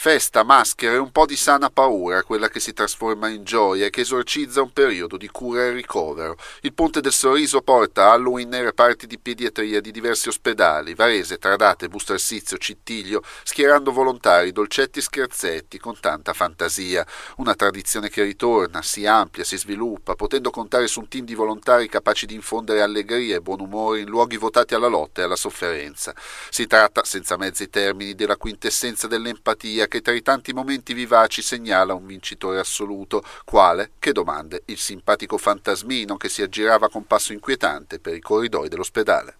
Festa, maschere e un po' di sana paura, quella che si trasforma in gioia e che esorcizza un periodo di cura e ricovero. Il Ponte del Sorriso porta Halloween nei reparti di pediatria di diversi ospedali, Varese, Tradate, Bustarsizio, Cittiglio, schierando volontari, dolcetti e scherzetti con tanta fantasia. Una tradizione che ritorna, si amplia, si sviluppa, potendo contare su un team di volontari capaci di infondere allegria e buon umore in luoghi votati alla lotta e alla sofferenza. Si tratta, senza mezzi termini, della quintessenza dell'empatia che tra i tanti momenti vivaci segnala un vincitore assoluto, quale, che domande, il simpatico fantasmino che si aggirava con passo inquietante per i corridoi dell'ospedale.